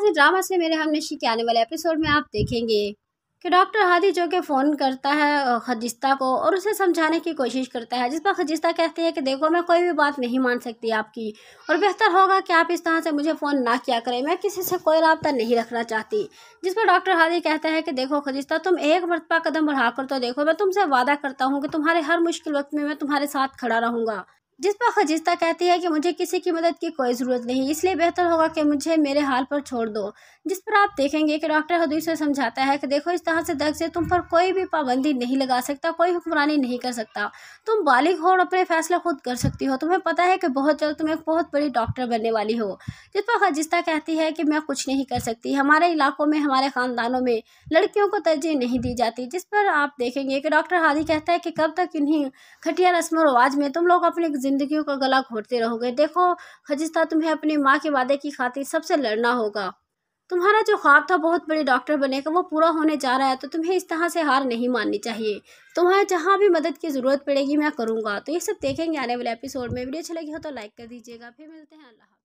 से ड्रामा से मेरे हम नशी के आने वाले एपिसोड में आप देखेंगे कि डॉक्टर हादी जो के फ़ोन करता है खजिस्ता को और उसे समझाने की कोशिश करता है जिस पर खजिस्ता कहती है कि देखो मैं कोई भी बात नहीं मान सकती आपकी और बेहतर होगा कि आप इस तरह से मुझे फ़ोन ना किया करें मैं किसी से कोई रबता नहीं रखना चाहती जिस पर डॉक्टर हादी कहता है कि देखो खजिस्ता तुम एक मरतबा कदम बढ़ाकर तो देखो मैं तुमसे वादा करता हूँ कि तुम्हारे हर मुश्किल वक्त में मैं तुम्हारे साथ खड़ा रहूँगा जिस पर खजिस्ता कहती है कि मुझे किसी की मदद की कोई ज़रूरत नहीं इसलिए बेहतर होगा कि मुझे मेरे हाल पर छोड़ दो जिस पर आप देखेंगे कि डॉक्टर हदीस से समझाता है कि देखो इस तरह से दर्द से तुम पर कोई भी पाबंदी नहीं लगा सकता कोई हुक्मरानी नहीं कर सकता तुम बालिग हो और अपने फैसला खुद कर सकती हो तुम्हें पता है कि बहुत जल्द तुम एक बहुत बड़ी डॉक्टर बनने वाली हो जिस पर खजिस्ता कहती है कि मैं कुछ नहीं कर सकती हमारे इलाकों में हमारे ख़ानदानों में लड़कियों को तरजीह नहीं दी जाती जिस पर आप देखेंगे कि डॉक्टर हादी कहता है कि कब तक इन्हीं घटिया रस्म रवाज में तुम लोग अपने जिंदगियों का गला घोटते रहोगे देखो खजिस्ता तुम्हें अपनी माँ के वादे की खातिर सबसे लड़ना होगा तुम्हारा जो ख्वाब था बहुत बड़े डॉक्टर बने का वो पूरा होने जा रहा है तो तुम्हें इस तरह से हार नहीं माननी चाहिए तुम्हें जहाँ भी मदद की ज़रूरत पड़ेगी मैं करूँगा तो ये सब देखेंगे आने वाले एपिसोड में वीडियो अच्छी लगी हो तो लाइक कर दीजिएगा फिर मिलते हैं अल्लाह